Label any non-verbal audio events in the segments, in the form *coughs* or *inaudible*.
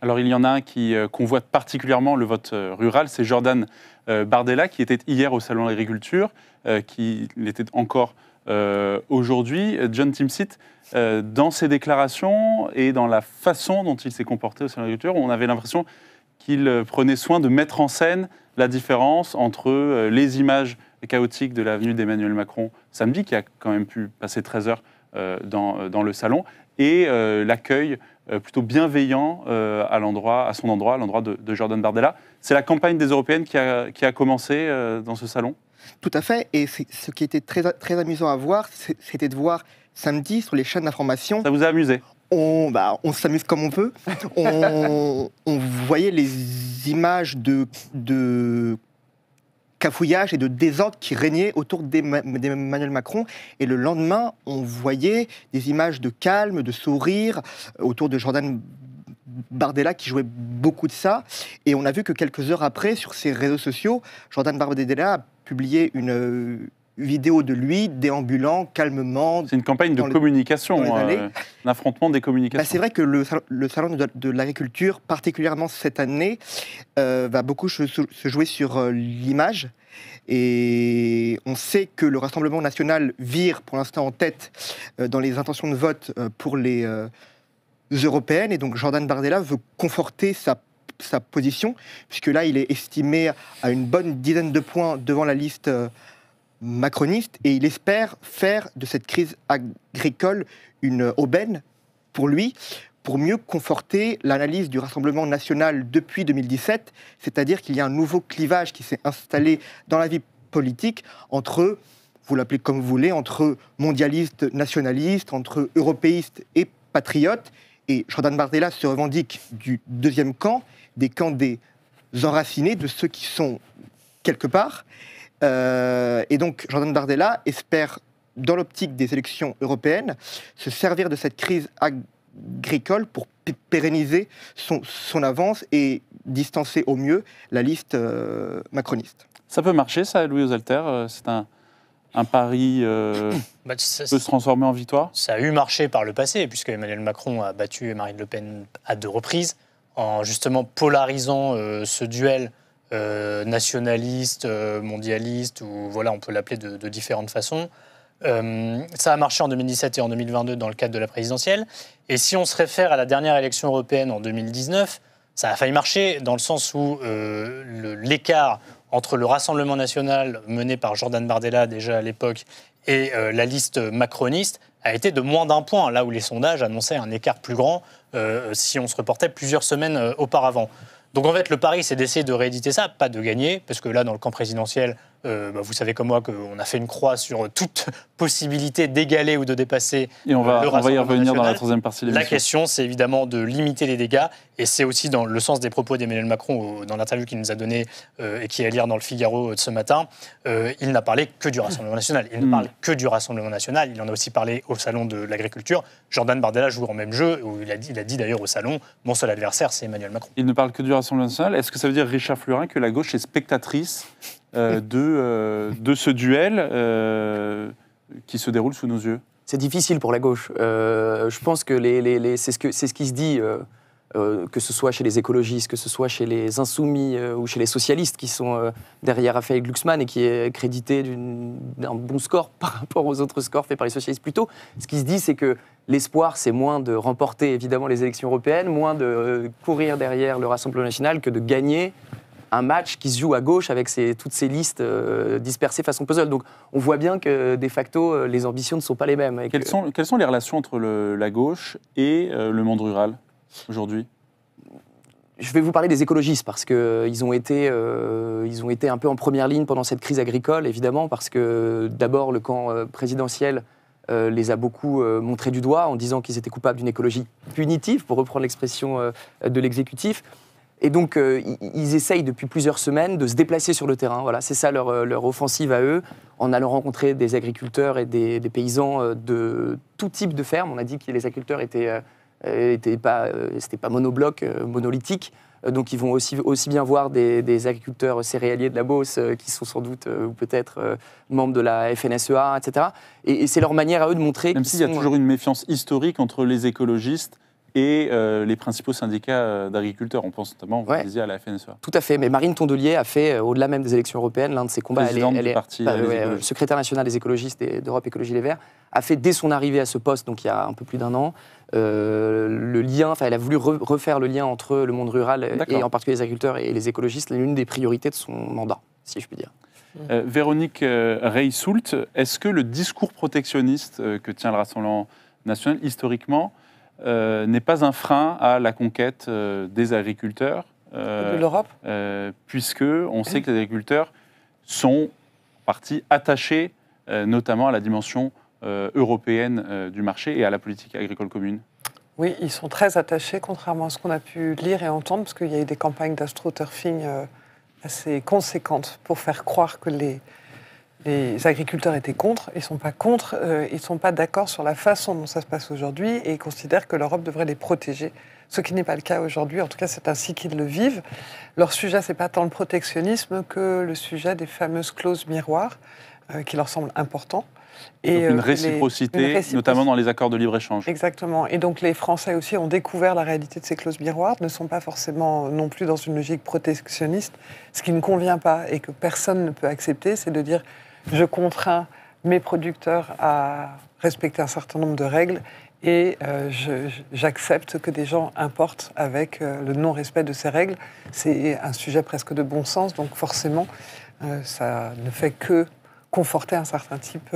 Alors il y en a un qui convoite euh, particulièrement le vote euh, rural, c'est Jordan euh, Bardella qui était hier au Salon de l'Agriculture, qui l'était encore aujourd'hui. John Timsit, dans ses déclarations et dans la façon dont il s'est comporté au Salon de l'Agriculture, on avait l'impression qu'il prenait soin de mettre en scène la différence entre les images chaotiques de l'avenue d'Emmanuel Macron samedi, qui a quand même pu passer 13 heures dans le salon, et euh, l'accueil euh, plutôt bienveillant euh, à, l'endroit, à son endroit, à l'endroit de, Jordan Bardella. C'est la campagne des Européennes qui a, commencé dans ce salon Tout à fait, et ce qui était très, très amusant à voir, c'était de voir samedi sur les chaînes d'information. Ça vous a amusé on, bah, on s'amuse comme on peut. *laughs* On, voyait les images de, de cafouillage et de désordre qui régnait autour d'Emmanuel Macron. Et le lendemain, on voyait des images de calme, de sourire euh, autour de Jordan Bardella qui jouait beaucoup de ça. Et on a vu que quelques heures après, sur ses réseaux sociaux, Jordan Bardella a publié une, euh, vidéo de lui déambulant calmement. C'est une campagne de communication, euh, des communications. Bah, c'est vrai que le, salon de, l'agriculture, particulièrement cette année, euh, va beaucoup se, jouer sur euh, l'image. Et on sait que le Rassemblement national vire pour l'instant en tête euh, dans les intentions de vote pour les européennes. Et donc Jordan Bardella veut conforter sa sa position, puisque là, il est estimé à une bonne dizaine de points devant la liste macroniste et il espère faire de cette crise agricole une aubaine pour lui pour mieux conforter l'analyse du Rassemblement national depuis 2017, c'est-à-dire qu'il y a un nouveau clivage qui s'est installé dans la vie politique entre, vous l'appelez comme vous voulez, entre mondialistes, nationalistes, entre européistes et patriotes. Et Jordan Bardella se revendique du deuxième camp, des camps des enracinés, de ceux qui sont quelque part. Euh, et donc, Jordan Bardella espère, dans l'optique des élections européennes, se servir de cette crise agricole pour pérenniser son, avance et distancer au mieux la liste euh, macroniste. Ça peut marcher, ça, Louis Osalter euh, C'est un, un pari euh, *clears throat* bah, peut se transformer en victoire Ça a eu marché par le passé, puisque Emmanuel Macron a battu Marine Le Pen à deux reprises, en justement polarisant ce duel euh, nationaliste, euh, mondialiste, ou voilà, on peut l'appeler de, différentes façons. Euh, ça a marché en 2017 et en 2022 dans le cadre de la présidentielle. Et si on se réfère à la dernière élection européenne en 2019, ça a failli marcher dans le sens où l'écart entre le Rassemblement national mené par Jordan Bardella déjà à l'époque et la liste macroniste a été de moins d'un point, là où les sondages annonçaient un écart plus grand si on se reportait plusieurs semaines auparavant. Donc en fait, le pari, c'est d'essayer de rééditer ça, pas de gagner, parce que là, dans le camp présidentiel, euh, bah, vous savez comme moi qu'on a fait une croix sur toute possibilité d'égaler ou de dépasser. Et on euh, va, le on va y revenir dans la troisième partie de La question, c'est évidemment de limiter les dégâts, et c'est aussi dans le sens des propos d'Emmanuel Macron dans l'interview qu'il nous a donnée euh, et qui est à lire dans le Figaro de ce matin. il n'a parlé que du Rassemblement national. Il ne hmm. parle que du Rassemblement national. Il en a aussi parlé au salon de l'agriculture. Jordan Bardella joue en même jeu, où il a dit, il a dit d'ailleurs au salon, mon seul adversaire, c'est Emmanuel Macron. Il ne parle que du Rassemblement national. Est-ce que ça veut dire, Richard Fleurin que la gauche est spectatrice euh, euh, de, ce duel euh, qui se déroule sous nos yeux C'est difficile pour la gauche. je pense que c'est ce, qui se dit. que ce soit chez les écologistes, que ce soit chez les insoumis ou chez les socialistes qui sont derrière Raphaël Glucksmann et qui est crédité d'un bon score *laughs* par rapport aux autres scores faits par les socialistes plus tôt, ce qui se dit c'est que l'espoir c'est moins de remporter évidemment les élections européennes, moins de courir derrière le Rassemblement national que de gagner un match qui se joue à gauche avec toutes ces listes euh, dispersées façon puzzle. Donc on voit bien que de facto, euh, les ambitions ne sont pas les mêmes. Quelles, euh, sont, quelles sont les relations entre la gauche et le monde rural aujourd'hui je vais vous parler des écologistes parce qu'ils ont été ils ont été un peu en première ligne pendant cette crise agricole évidemment parce que d'abord le camp présidentiel les a beaucoup montrés du doigt en disant qu'ils étaient coupables d'une écologie punitive pour reprendre l'expression de l'exécutif et donc, euh, ils essayent depuis plusieurs semaines de se déplacer sur le terrain. Voilà, c'est ça leur, euh, offensive à eux, en allant rencontrer des agriculteurs et des, paysans euh, de tout type de ferme. On a dit que les agriculteurs étaient, pas, monoblocs, monolithiques. Donc, ils vont aussi, bien voir des, agriculteurs céréaliers de la Beauce, qui sont sans doute ou peut-être membres de la FNSEA, etc. Et, et c'est leur manière à eux de montrer. Même s'il y a toujours une méfiance historique entre les écologistes et euh, les principaux syndicats euh, d'agriculteurs. On pense notamment, vous disiez, à la FNSEA. E Tout à fait. Mais Marine Tondelier a fait, euh, au-delà même des élections européennes, l'un de ses combats. elle, est, bah, secrétaire nationale des écologistes d'Europe Écologie Les Verts, a fait dès son arrivée à ce poste, donc il y a un peu plus d'un an, le lien, enfin elle a voulu refaire le lien entre le monde rural et en particulier les agriculteurs et les écologistes, l'une des priorités de son mandat, si je puis dire. Véronique euh, est-ce que le discours protectionniste que tient le Rassemblement national, historiquement, euh, n'est pas un frein à la conquête euh, des agriculteurs. Euh, de l'Europe Puisque on sait que les agriculteurs sont en partie attachés notamment à la dimension européenne du marché et à la politique agricole commune. Oui, ils sont très attachés, contrairement à ce qu'on a pu lire et entendre, parce qu'il y a eu des campagnes d'astro-turfing assez conséquentes pour faire croire que les, les agriculteurs étaient contre, ils ne sont pas contre, euh, ils ne sont pas d'accord sur la façon dont ça se passe aujourd'hui et considèrent que l'Europe devrait les protéger, ce qui n'est pas le cas aujourd'hui, en tout cas c'est ainsi qu'ils le vivent. Leur sujet, ce n'est pas tant le protectionnisme que le sujet des fameuses clauses miroirs, euh, qui leur semble important. Et donc une, euh, réciprocité, notamment dans les accords de libre-échange. Exactement. Et donc les Français aussi ont découvert la réalité de ces clauses miroirs, ne sont pas forcément non plus dans une logique protectionniste. Ce qui ne convient pas et que personne ne peut accepter, c'est de dire je contrains mes producteurs à respecter un certain nombre de règles et euh, j'accepte que des gens importent avec euh, le non-respect de ces règles. C'est un sujet presque de bon sens, donc forcément, euh, ça ne fait que conforter un certain type.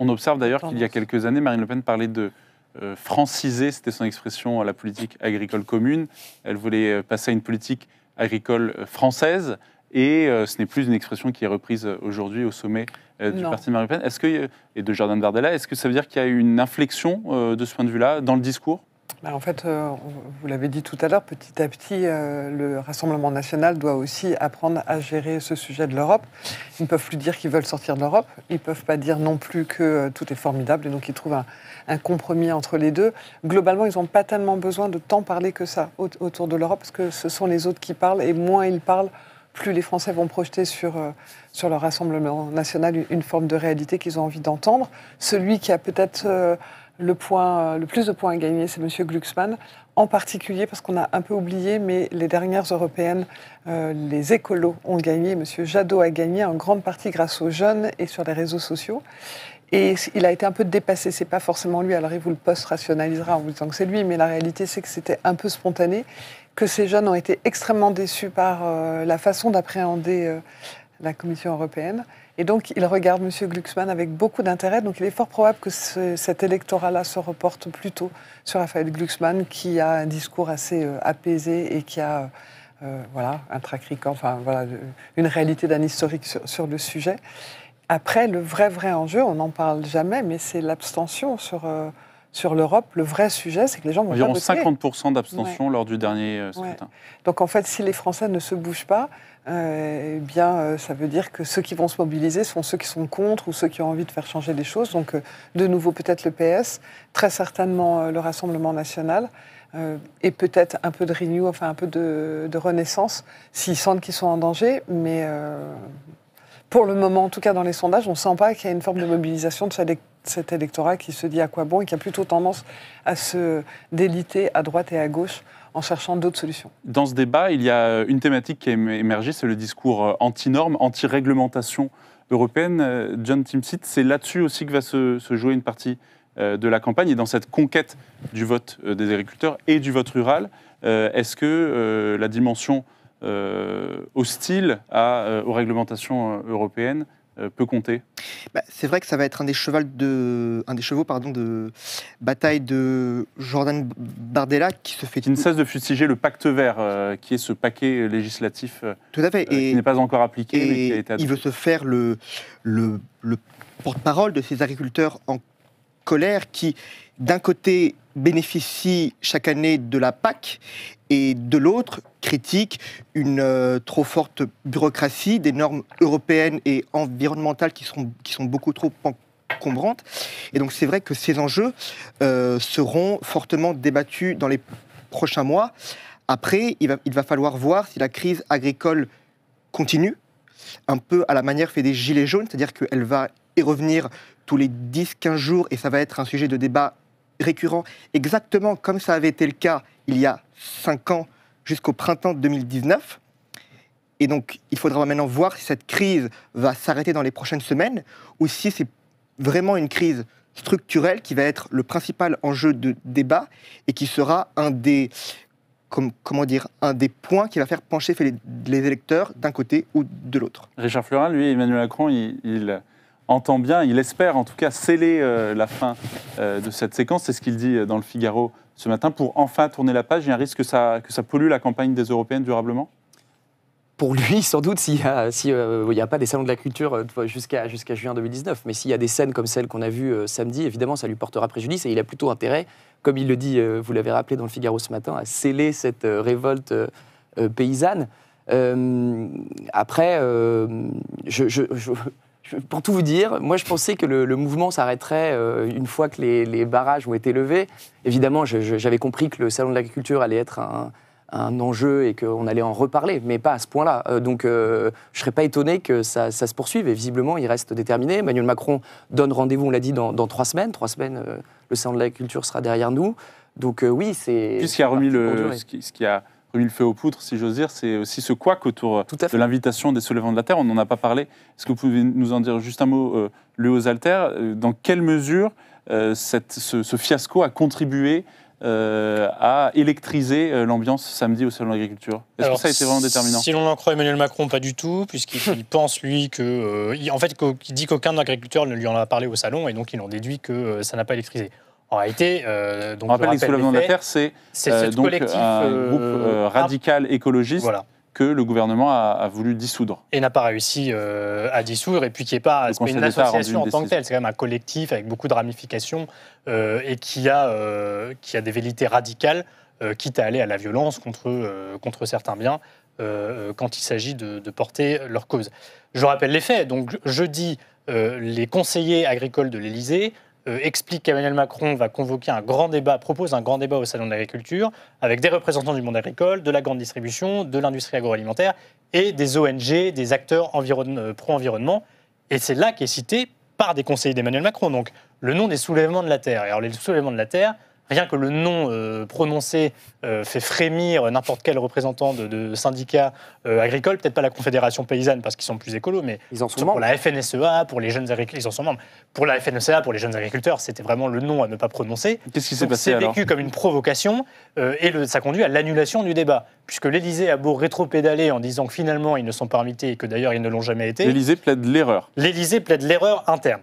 On observe d'ailleurs qu'il y a quelques années, Marine Le Pen parlait de franciser, c'était son expression à la politique agricole commune. Elle voulait passer à une politique agricole française. Et euh, ce n'est plus une expression qui est reprise euh, aujourd'hui au sommet euh, du Parti de Marie-Pen. Est-ce que, et de Jordan Bardella, est-ce que ça veut dire qu'il y a une inflexion de ce point de vue-là dans le discours bah, en fait, vous l'avez dit tout à l'heure, petit à petit, le Rassemblement national doit aussi apprendre à gérer ce sujet de l'Europe. Ils ne peuvent plus dire qu'ils veulent sortir de l'Europe. Ils ne peuvent pas dire non plus que tout est formidable. Et donc, ils trouvent un, un compromis entre les deux. Globalement, ils n'ont pas tellement besoin de tant parler que ça autour de l'Europe, parce que ce sont les autres qui parlent. Et moins ils parlent, plus les Français vont projeter sur, euh, sur leur Rassemblement national une, forme de réalité qu'ils ont envie d'entendre. Celui qui a peut-être euh, le, point, euh, le plus de points à gagner, c'est M. Glucksmann, en particulier parce qu'on a un peu oublié, mais les dernières européennes, les écolos ont gagné, M. Jadot a gagné en grande partie grâce aux jeunes et sur les réseaux sociaux. Et il a été un peu dépassé, c'est pas forcément lui, alors il vous le post-rationalisera en vous disant que c'est lui, mais la réalité c'est que c'était un peu spontané que ces jeunes ont été extrêmement déçus par euh, la façon d'appréhender euh, la Commission européenne. Et donc, ils regardent M. Glucksmann avec beaucoup d'intérêt. Donc, il est fort probable que cet électorat-là se reporte plutôt sur Raphaël Glucksmann, qui a un discours assez euh, apaisé et qui a voilà, un track enfin, voilà, une réalité d'un historique sur, sur, le sujet. Après, le vrai, vrai enjeu, on n'en parle jamais, mais c'est l'abstention sur sur l'Europe, le vrai sujet, c'est que les gens vont Environ pas voter. 50% d'abstention lors du dernier euh, scrutin. Donc en fait, si les Français ne se bougent pas, euh, eh bien, euh, ça veut dire que ceux qui vont se mobiliser sont ceux qui sont contre ou ceux qui ont envie de faire changer les choses. Donc, de nouveau, peut-être le PS, très certainement le Rassemblement national, et peut-être un peu de renew, enfin un peu de, de renaissance, s'ils sentent qu'ils sont en danger, mais pour le moment, en tout cas dans les sondages, on ne sent pas qu'il y a une forme de mobilisation de cet électorat qui se dit à quoi bon et qui a plutôt tendance à se déliter à droite et à gauche en cherchant d'autres solutions. Dans ce débat, il y a une thématique qui a émergé, c'est le discours euh, anti-normes, anti-réglementation européenne. Euh, John Timsit, c'est là-dessus aussi que va se, se, jouer une partie euh, de la campagne et dans cette conquête du vote des agriculteurs et du vote rural. Est-ce que la dimension euh, hostile à, euh, aux réglementations euh, européennes peut compter bah, C'est vrai que ça va être un des, de, un des chevaux pardon, de bataille de Jordan Bardella qui se fait... une ne cesse de fustiger le pacte vert, qui est ce paquet législatif Tout à fait. et qui n'est pas encore appliqué, et qui Il veut se faire le, le, le porte-parole de ces agriculteurs en colère qui d'un côté, bénéficie chaque année de la PAC et de l'autre, critique une euh, trop forte bureaucratie, des normes européennes et environnementales qui sont, qui sont beaucoup trop encombrantes. Et donc c'est vrai que ces enjeux euh, seront fortement débattus dans les prochains mois. Après, il va, il va falloir voir si la crise agricole continue, un peu à la manière fait des gilets jaunes, c'est-à-dire qu'elle va y revenir tous les 10-15 jours et ça va être un sujet de débat récurrent, exactement comme ça avait été le cas il y a 5 ans jusqu'au printemps 2019. Et donc, il faudra maintenant voir si cette crise va s'arrêter dans les prochaines semaines ou si c'est vraiment une crise structurelle qui va être le principal enjeu de débat et qui sera un des, comment dire, un des points qui va faire pencher les, électeurs d'un côté ou de l'autre. Richard Fleurin, lui, Emmanuel Macron, il entend bien, il espère en tout cas sceller euh, la fin euh, de cette séquence, c'est ce qu'il dit euh, dans le Figaro ce matin, pour enfin tourner la page. Il y a un risque que ça, que ça pollue la campagne des Européennes durablement pour lui, *laughs* sans doute, s'il n'y a, a, pas des salons de la culture jusqu'à jusqu'à juin 2019. Mais s'il y a des scènes comme celle qu'on a vue samedi, évidemment, ça lui portera préjudice et il a plutôt intérêt, comme il le dit, vous l'avez rappelé dans le Figaro ce matin, à sceller cette révolte paysanne. après, je, je pour tout vous dire, moi je pensais que le, mouvement s'arrêterait euh, une fois que les, barrages ont été levés. Évidemment, j'avais compris que le salon de l'agriculture allait être un, un enjeu et qu'on allait en reparler, mais pas à ce point-là. Euh, donc euh, je ne serais pas étonné que ça, se poursuive et visiblement il reste déterminé. Emmanuel Macron donne rendez-vous, on l'a dit, dans, trois semaines. Trois semaines, le salon de l'agriculture sera derrière nous. Donc oui, c'est... Puisqu'il a remis le... ce qui a le fait aux poutres si j'ose dire, c'est aussi ce couac autour euh, de l'invitation des soulèvements de la Terre. On n'en a pas parlé. Est-ce que vous pouvez nous en dire juste un mot, euh, le aux euh, Dans quelle mesure euh, cette, ce, fiasco a contribué à électriser l'ambiance samedi au Salon de l'Agriculture Est-ce que ça a été vraiment déterminant Si l'on en croit Emmanuel Macron, pas du tout, puisqu'il *laughs* pense, lui, que. il, en fait, qu'il dit qu'aucun agriculteur ne lui en a parlé au Salon, et donc il en déduit que ça n'a pas électrisé. Euh, on c'est ce euh, collectif, euh, groupe radical écologiste que le gouvernement a, voulu dissoudre. Et n'a pas réussi à dissoudre, et puis qui n'est pas une association en tant que telle, c'est quand même un collectif avec beaucoup de ramifications et qui a, qui a des vérités radicales, quitte à aller à la violence contre, contre certains biens quand il s'agit de, porter leur cause. Je rappelle les faits. Donc jeudi, les conseillers agricoles de l'Élysée euh, explique qu'Emmanuel Macron va convoquer un grand débat, propose un grand débat au Salon de l'agriculture, avec des représentants du monde agricole, de la grande distribution, de l'industrie agroalimentaire et des ONG, des acteurs euh, pro-environnement. Et c'est là qu'est cité par des conseillers d'Emmanuel Macron, donc le nom des soulèvements de la Terre. alors les soulèvements de la Terre, Rien que le nom euh, prononcé euh, fait frémir n'importe quel représentant de, syndicats euh, agricoles, peut-être pas la Confédération paysanne parce qu'ils sont plus écolos, mais pour la FNSEA, pour les jeunes agriculteurs, Pour la FNSEA, pour les jeunes agriculteurs, c'était vraiment le nom à ne pas prononcer. Qu'est-ce qui s'est passé C'est vécu comme une provocation et le, ça conduit à l'annulation du débat, puisque l'Élysée a beau rétropédaler en disant que finalement ils ne sont pas invités et que d'ailleurs ils ne l'ont jamais été. L'Élysée plaide l'erreur. L'Élysée plaide l'erreur interne.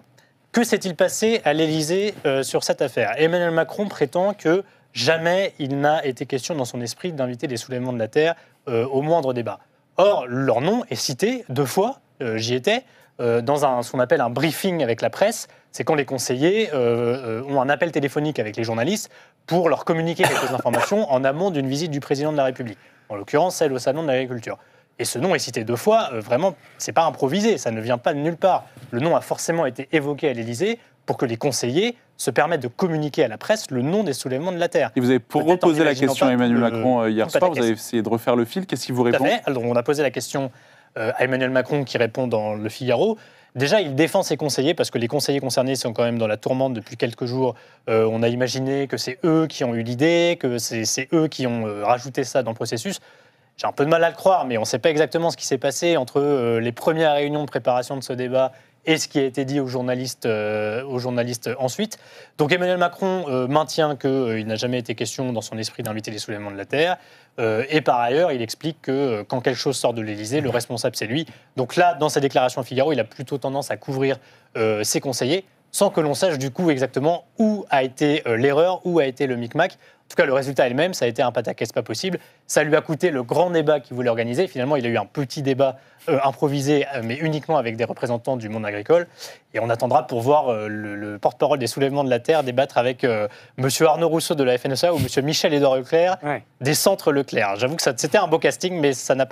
Que s'est-il passé à l'Élysée euh, sur cette affaire Emmanuel Macron prétend que jamais il n'a été question dans son esprit d'inviter les soulèvements de la Terre euh, au moindre débat. Or, leur nom est cité deux fois, euh, j'y étais, dans ce qu'on appelle un briefing avec la presse. C'est quand les conseillers ont un appel téléphonique avec les journalistes pour leur communiquer quelques *coughs* informations en amont d'une visite du président de la République, en l'occurrence celle au Salon de l'agriculture. Et ce nom est cité deux fois, euh, vraiment, c'est pas improvisé, ça ne vient pas de nulle part. Le nom a forcément été évoqué à l'Élysée pour que les conseillers se permettent de communiquer à la presse le nom des soulèvements de la Terre. Et vous avez pour reposer la question euh, à Emmanuel Macron hier soir, vous avez essayé de refaire le fil, qu'est-ce qu'il vous répond on a posé la question euh, à Emmanuel Macron qui répond dans Le Figaro. Déjà, il défend ses conseillers parce que les conseillers concernés sont quand même dans la tourmente depuis quelques jours. on a imaginé que c'est eux qui ont eu l'idée, que c'est eux qui ont rajouté ça dans le processus j'ai un peu de mal à le croire, mais on ne sait pas exactement ce qui s'est passé entre euh, les premières réunions de préparation de ce débat et ce qui a été dit aux journalistes, euh, ensuite. Donc Emmanuel Macron euh, maintient qu'il n'a jamais été question dans son esprit d'inviter les soulèvements de la Terre. et par ailleurs, il explique que quand quelque chose sort de l'Élysée, le responsable, c'est lui. Donc là, dans sa déclaration à Figaro, il a plutôt tendance à couvrir ses conseillers sans que l'on sache du coup exactement où a été euh, l'erreur, où a été le micmac. En tout cas, le résultat est le même, ça a été un pataquès pas possible. Ça lui a coûté le grand débat qu'il voulait organiser. Finalement, il a eu un petit débat euh, improvisé, euh, mais uniquement avec des représentants du monde agricole. Et on attendra pour voir le, porte-parole des soulèvements de la Terre débattre avec M. Arnaud Rousseau de la FNSA ou M. Michel edouard Leclerc des centres Leclerc. J'avoue que c'était un beau casting, mais ça n'a pas